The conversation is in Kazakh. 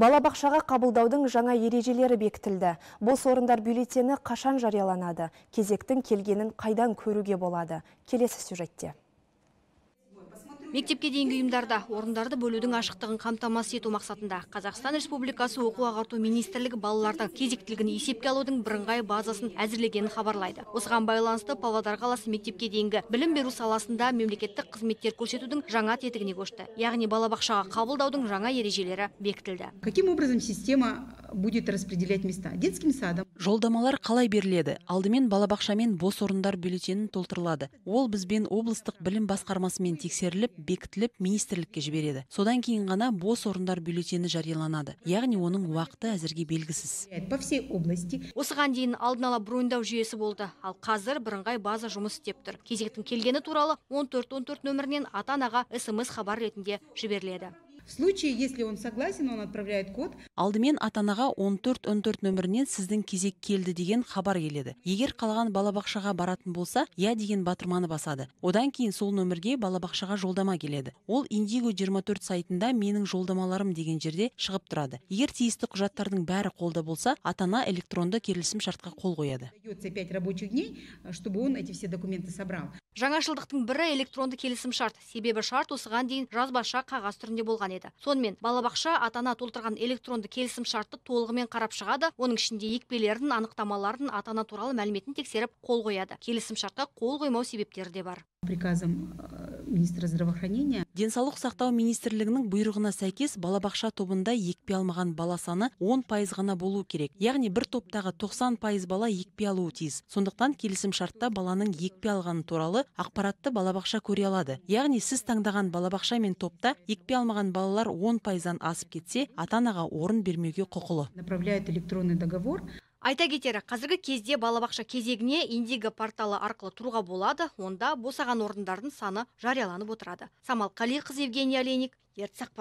Балабақшаға қабылдаудың жаңа ережелері бектілді. Бұл сорындар бюллетені қашан жарияланады? Кезектің келгенін қайдан көруге болады? Келесі сюжетте мектепке дейінгі ұйымдарда орындарды бөлудің ашықтығын қамтамасыз ету мақсатында қазақстан республикасы оқу ағарту министрлігі балалардың кезектілігін есепке алудың бірыңғай базасын әзірлегенін хабарлайды осыған байланысты павлодар қаласы мектепке дейінгі білім беру саласында мемлекеттік қызметтер көрсетудің жаңа тетігіне көшті яғни балабақшаға қабылдаудың жаңа ережелері бекітілді каким образом система будет распределять места детским садом жолдамалар қалай беріледі алдымен балабақшамен бос орындар бюллетені толтырылады ол бізбен облыстық білім басқармасымен тексеріліп бекітіліп министрлікке жібереді содан кейін ғана бос орындар бюллетені жарияланады яғни оның уақыты әзірге белгісіз по всей области осыған дейін алдын ала броньдау жүйесі болды ал қазір бірыңғай база жұмыс істеп тұр кезектің келгені туралы 14 нөмірінен ата анаға смс хабар ретінде жіберіледі в случае если он согласен он отправляет код алдымен атанаға 14-14 нөмірінен сіздің кезек келді деген хабар келеді егер қалған балабақшаға баратын болса я деген батырманы басады одан кейін сол нөмірге балабақшаға жолдама келеді ол индиго 24 сайтында менің жолдамаларым деген жерде шығып тұрады егер тиісті құжаттардың бәрі қолда болса атана электронды келісім шартқа қол қояды жаңашылдықтың бірі электронды келісім шарт себебі шарт осыған дейін жазбаша қағаз түрінде болған сонымен балабақша ата толтырған электронды келісім шартты толығымен қарап шығады оның ішінде екпелерін анықтамаларын ата ана туралы мәліметін тексеріп қол қояды келісім шартқа қол қоймау себептері де бар приказом э, министра здравоохранения денсаулық сақтау министрлігінің бұйрығына сәйкес балабақша тобында екпе алмаған бала саны 10 пайыз ғана болу керек яғни бір топтағы 90 пайыз бала екпе алуы тиіс сондықтан келісім шартта баланың екпе алғаны туралы ақпаратты балабақша көре алады яғни сіз таңдаған балабақша мен топта екпе алмаған балалар 10 пайыздан асып кетсе ата анаға орын бермеуге құқылы направляет электронный договор айта кетері қазіргі кезде балабақша кезегіне индиго порталы арқылы тұруға болады онда босаған орындардың саны жарияланып отырады самал қалиқызы евгений олейник ертіс